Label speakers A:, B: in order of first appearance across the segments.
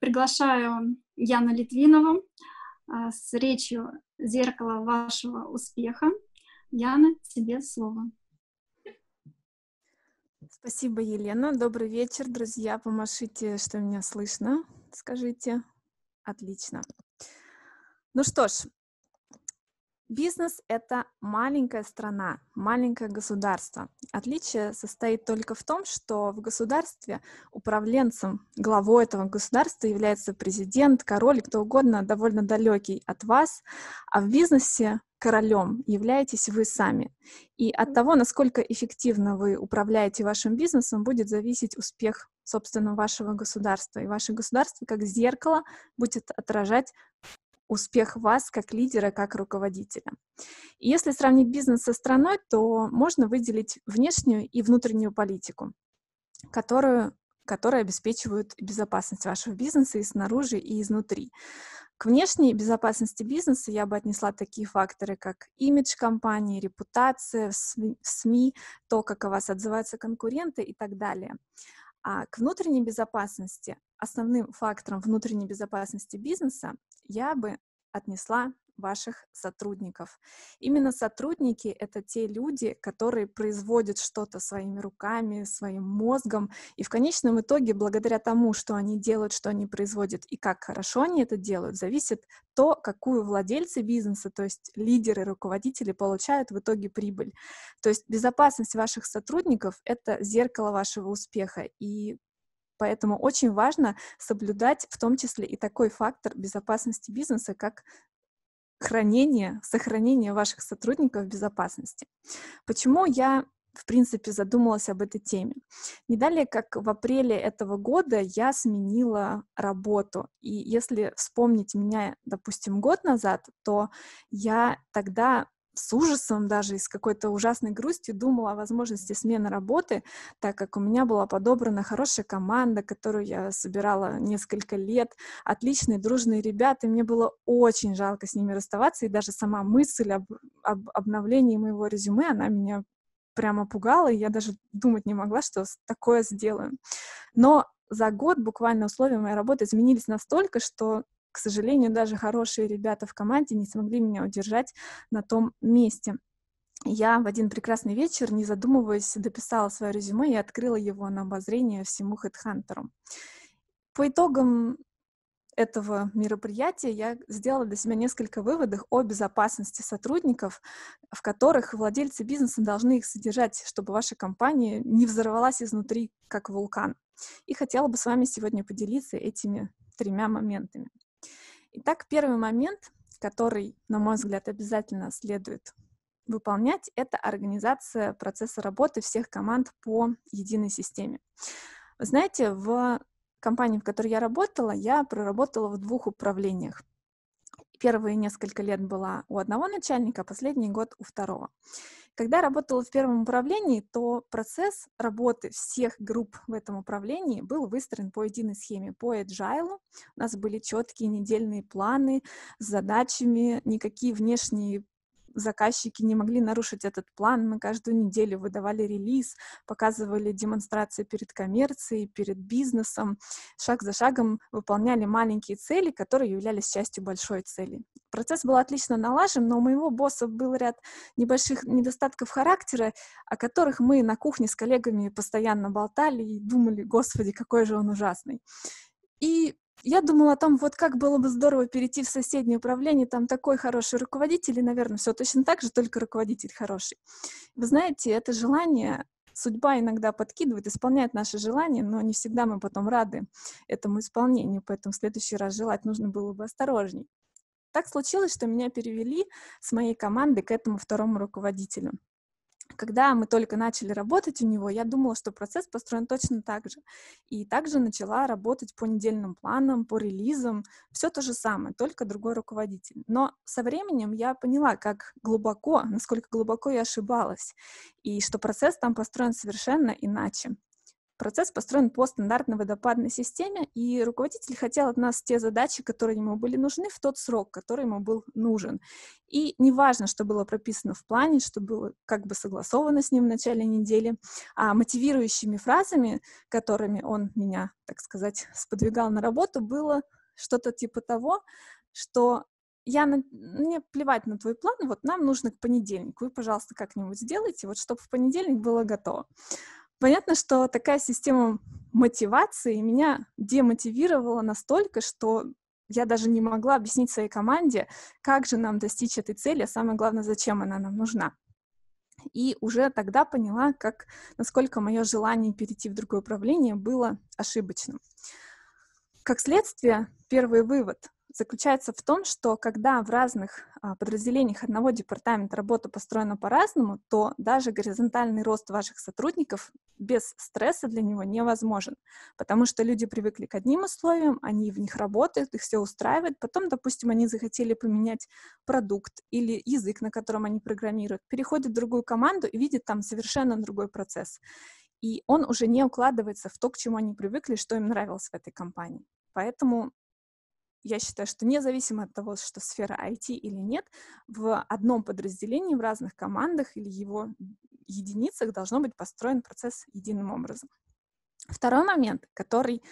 A: Приглашаю Яну Литвинову а, с речью «Зеркало вашего успеха». Яна, тебе слово. Спасибо, Елена. Добрый вечер, друзья. Помашите, что меня слышно. Скажите. Отлично. Ну что ж, Бизнес – это маленькая страна, маленькое государство. Отличие состоит только в том, что в государстве управленцем, главой этого государства является президент, король, кто угодно, довольно далекий от вас, а в бизнесе королем являетесь вы сами. И от того, насколько эффективно вы управляете вашим бизнесом, будет зависеть успех, собственно, вашего государства. И ваше государство, как зеркало, будет отражать успех вас как лидера, как руководителя. И если сравнить бизнес со страной, то можно выделить внешнюю и внутреннюю политику, которую, которая обеспечивают безопасность вашего бизнеса и снаружи, и изнутри. К внешней безопасности бизнеса я бы отнесла такие факторы, как имидж компании, репутация в СМИ то, как о вас отзываются конкуренты и так далее. А к внутренней безопасности основным фактором внутренней безопасности бизнеса я бы отнесла ваших сотрудников. Именно сотрудники — это те люди, которые производят что-то своими руками, своим мозгом, и в конечном итоге, благодаря тому, что они делают, что они производят и как хорошо они это делают, зависит то, какую владельцы бизнеса, то есть лидеры, руководители получают в итоге прибыль. То есть безопасность ваших сотрудников — это зеркало вашего успеха, и Поэтому очень важно соблюдать в том числе и такой фактор безопасности бизнеса, как хранение, сохранение ваших сотрудников в безопасности. Почему я в принципе, задумалась об этой теме. Не далее, как в апреле этого года я сменила работу. И если вспомнить меня, допустим, год назад, то я тогда с ужасом даже и с какой-то ужасной грустью думала о возможности смены работы, так как у меня была подобрана хорошая команда, которую я собирала несколько лет, отличные дружные ребята, и мне было очень жалко с ними расставаться, и даже сама мысль об, об обновлении моего резюме, она меня прямо пугала, и я даже думать не могла, что такое сделаю. Но за год буквально условия моей работы изменились настолько, что к сожалению, даже хорошие ребята в команде не смогли меня удержать на том месте. Я в один прекрасный вечер, не задумываясь, дописала свое резюме и открыла его на обозрение всему хедхантеру. По итогам этого мероприятия я сделала для себя несколько выводов о безопасности сотрудников, в которых владельцы бизнеса должны их содержать, чтобы ваша компания не взорвалась изнутри, как вулкан. И хотела бы с вами сегодня поделиться этими тремя моментами. Итак, первый момент, который, на мой взгляд, обязательно следует выполнять, это организация процесса работы всех команд по единой системе. Вы знаете, в компании, в которой я работала, я проработала в двух управлениях. Первые несколько лет была у одного начальника, а последний год у второго. Когда я работала в первом управлении, то процесс работы всех групп в этом управлении был выстроен по единой схеме, по agile. У нас были четкие недельные планы с задачами, никакие внешние заказчики не могли нарушить этот план. Мы каждую неделю выдавали релиз, показывали демонстрации перед коммерцией, перед бизнесом. Шаг за шагом выполняли маленькие цели, которые являлись частью большой цели. Процесс был отлично налажен, но у моего босса был ряд небольших недостатков характера, о которых мы на кухне с коллегами постоянно болтали и думали, господи, какой же он ужасный. И я думала о том, вот как было бы здорово перейти в соседнее управление, там такой хороший руководитель, и, наверное, все точно так же, только руководитель хороший. Вы знаете, это желание судьба иногда подкидывает, исполняет наши желания, но не всегда мы потом рады этому исполнению, поэтому в следующий раз желать нужно было бы осторожней. Так случилось, что меня перевели с моей команды к этому второму руководителю когда мы только начали работать у него, я думала, что процесс построен точно так же. И также начала работать по недельным планам, по релизам. Все то же самое, только другой руководитель. Но со временем я поняла, как глубоко, насколько глубоко я ошибалась, и что процесс там построен совершенно иначе. Процесс построен по стандартной водопадной системе, и руководитель хотел от нас те задачи, которые ему были нужны в тот срок, который ему был нужен. И неважно, что было прописано в плане, что было как бы согласовано с ним в начале недели, а мотивирующими фразами, которыми он меня, так сказать, сподвигал на работу, было что-то типа того, что я на... мне плевать на твой план, вот нам нужно к понедельнику, вы, пожалуйста, как-нибудь сделайте, вот чтобы в понедельник было готово. Понятно, что такая система мотивации меня демотивировала настолько, что я даже не могла объяснить своей команде, как же нам достичь этой цели, а самое главное, зачем она нам нужна. И уже тогда поняла, как, насколько мое желание перейти в другое управление было ошибочным. Как следствие, первый вывод заключается в том, что когда в разных а, подразделениях одного департамента работа построена по-разному, то даже горизонтальный рост ваших сотрудников без стресса для него невозможен, потому что люди привыкли к одним условиям, они в них работают, их все устраивает, потом, допустим, они захотели поменять продукт или язык, на котором они программируют, переходят в другую команду и видят там совершенно другой процесс. И он уже не укладывается в то, к чему они привыкли, что им нравилось в этой компании. Поэтому я считаю, что независимо от того, что сфера IT или нет, в одном подразделении, в разных командах или его единицах должно быть построен процесс единым образом. Второй момент, который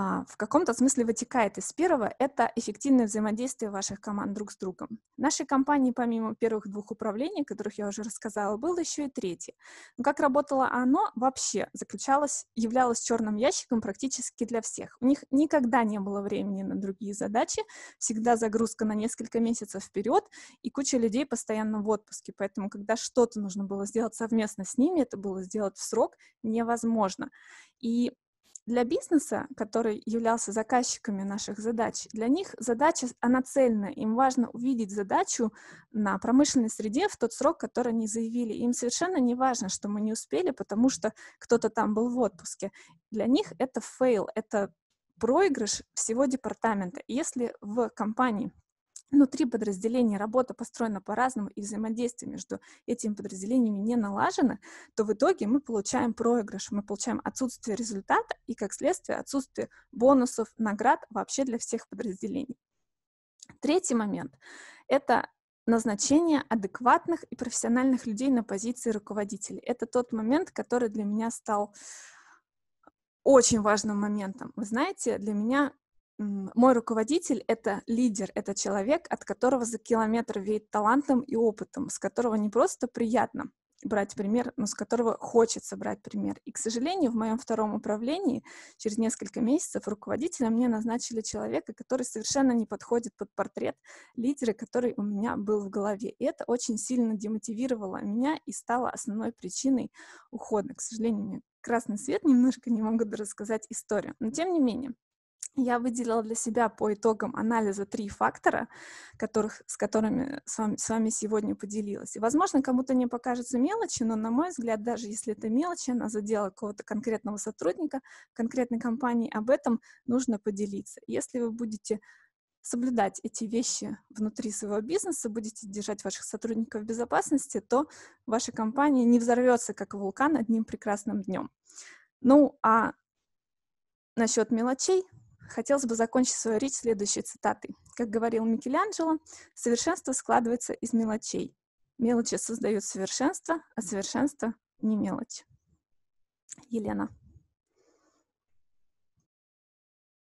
A: а, в каком-то смысле вытекает из первого, это эффективное взаимодействие ваших команд друг с другом. В нашей компании, помимо первых двух управлений, которых я уже рассказала, был еще и третий. Но как работало оно, вообще заключалось, являлось черным ящиком практически для всех. У них никогда не было времени на другие задачи, всегда загрузка на несколько месяцев вперед, и куча людей постоянно в отпуске. Поэтому, когда что-то нужно было сделать совместно с ними, это было сделать в срок невозможно. И для бизнеса, который являлся заказчиками наших задач, для них задача, она цельная. Им важно увидеть задачу на промышленной среде в тот срок, который они заявили. Им совершенно не важно, что мы не успели, потому что кто-то там был в отпуске. Для них это фейл, это проигрыш всего департамента. Если в компании Внутри подразделения работа построена по-разному и взаимодействие между этими подразделениями не налажено, то в итоге мы получаем проигрыш, мы получаем отсутствие результата и, как следствие, отсутствие бонусов, наград вообще для всех подразделений. Третий момент — это назначение адекватных и профессиональных людей на позиции руководителей. Это тот момент, который для меня стал очень важным моментом. Вы знаете, для меня мой руководитель — это лидер, это человек, от которого за километр веет талантом и опытом, с которого не просто приятно брать пример, но с которого хочется брать пример. И, к сожалению, в моем втором управлении через несколько месяцев руководителя мне назначили человека, который совершенно не подходит под портрет лидера, который у меня был в голове. И это очень сильно демотивировало меня и стало основной причиной ухода. К сожалению, мне красный свет немножко не могу рассказать историю. Но, тем не менее, я выделила для себя по итогам анализа три фактора, которых, с которыми с вами, с вами сегодня поделилась. И, возможно, кому-то не покажется мелочи, но, на мой взгляд, даже если это мелочи, она задела какого-то конкретного сотрудника, конкретной компании, об этом нужно поделиться. Если вы будете соблюдать эти вещи внутри своего бизнеса, будете держать ваших сотрудников в безопасности, то ваша компания не взорвется, как вулкан, одним прекрасным днем. Ну, а насчет мелочей Хотелось бы закончить свою речь следующей цитатой. Как говорил Микеланджело, совершенство складывается из мелочей. Мелочи создают совершенство, а совершенство не мелочь. Елена.